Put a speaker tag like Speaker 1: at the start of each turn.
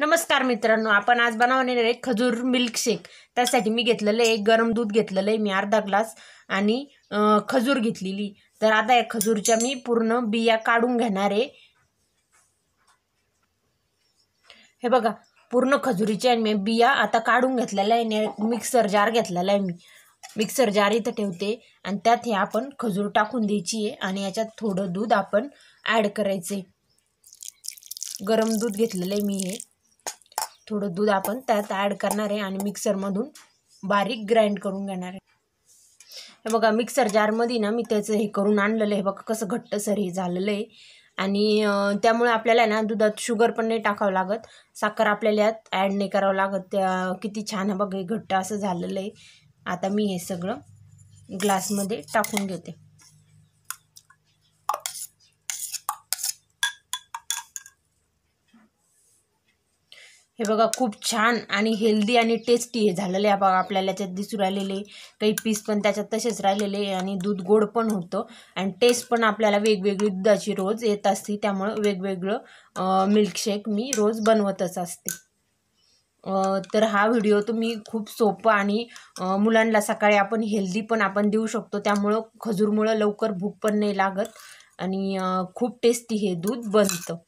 Speaker 1: नमस्कार मित्रांनो आपण आज बनवणार आहे खजूर मिल्कशेक त्यासाठी मी घेतलेलं आहे गरम दूध घेतलेलं आहे मी अर्धा ग्लास आणि खजूर घेतलेली तर आता या खजूरच्या मी पूर्ण बिया काढून घेणार आहे हे बघा पूर्ण खजुरीच्या मी बिया आता काढून घेतलेल्या आहे मिक्सर जार घेतलेला आहे मी मिक्सर जार इथं ठेवते आणि त्यात हे आपण खजूर टाकून द्यायची आहे आणि याच्यात थोडं दूध आपण ॲड करायचे गरम दूध घेतलेलं आहे मी हे थोडं दूध आपण त्यात ॲड करणार आहे आणि मिक्सरमधून बारीक ग्राइंड करून घेणार आहे हे बघा मिक्सर जारमध्ये ना मी त्याचं हे करून आणलेलं आहे बघा कसं घट्टसर हे झालेलं आहे आणि त्यामुळे आपल्याला ना दुधात शुगर पण नाही टाकावं लागत साखर आपल्याला यात ॲड नाही करावं लागत त्या किती छान आहे बघा हे घट्ट असं झालेलं आहे आता मी हे सगळं ग्लासमध्ये टाकून घेते हे बघा खूप छान आणि हेल्दी आणि टेस्टी हे झालेलं आहे बघा आपल्याला याच्यात दिसू राहिलेले काही पीस पण त्याच्यात तसेच राहिलेले आणि दूध गोड पण होतं आणि टेस्ट पण आपल्याला वेगवेगळी दुधाची रोज येत असते त्यामुळं वेगवेगळं मिल्कशेक मी रोज बनवतच असते तर हा व्हिडिओ तुम्ही खूप सोपं आणि मुलांना सकाळी आपण हेल्दी पण आपण देऊ शकतो त्यामुळं खजूरमुळं लवकर भूक पण नाही लागत आणि खूप टेस्टी हे दूध बनतं